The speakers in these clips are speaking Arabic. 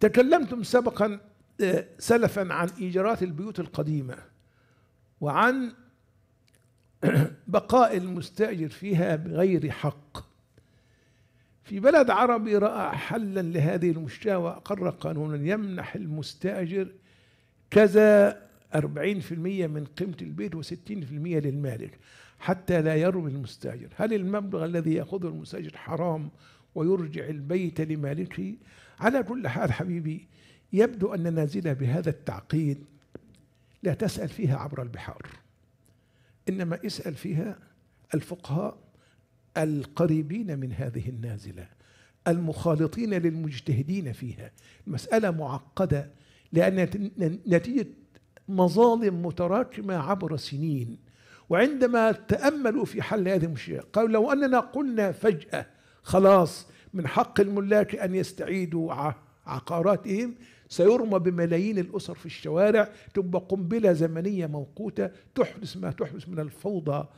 تكلمتم سبقا آه، سلفا عن إيجارات البيوت القديمة وعن بقاء المستأجر فيها بغير حق في بلد عربي رأى حلا لهذه المشكلة وأقر قانونا يمنح المستأجر كذا 40% من قيمة البيت و60% للمالك حتى لا يرمي المستأجر هل المبلغ الذي يأخذه المستأجر حرام ويرجع البيت لمالكه على كل حال حبيبي يبدو أن نازلة بهذا التعقيد لا تسأل فيها عبر البحار إنما اسأل فيها الفقهاء القريبين من هذه النازلة المخالطين للمجتهدين فيها المسألة معقدة لأن نتيجة مظالم متراكمة عبر سنين وعندما تأملوا في حل هذه المشكلة قالوا لو أننا قلنا فجأة خلاص من حق الملاك أن يستعيدوا عقاراتهم سيرمى بملايين الأسر في الشوارع تبقى قنبلة زمنية موقوتة تحدث ما تحدث من الفوضى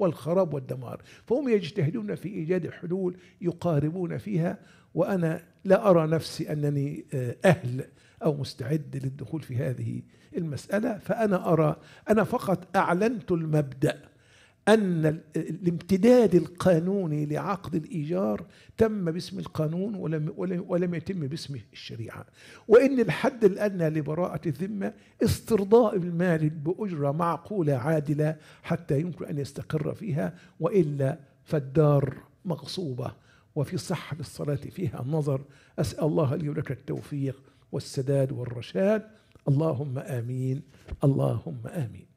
والخراب والدمار فهم يجتهدون في إيجاد حلول يقاربون فيها وأنا لا أرى نفسي أنني آه، أهل أو مستعد للدخول في هذه المسألة فأنا أرى أنا فقط أعلنت المبدأ أن الامتداد القانوني لعقد الإيجار تم باسم القانون ولم, ولم, ولم يتم باسم الشريعة وإن الحد الأدنى لبراءة الذمة استرضاء المال بأجرة معقولة عادلة حتى يمكن أن يستقر فيها وإلا فالدار مغصوبة وفي صحة الصلاة فيها النظر أسأل الله لي ولك التوفيق والسداد والرشاد اللهم آمين اللهم آمين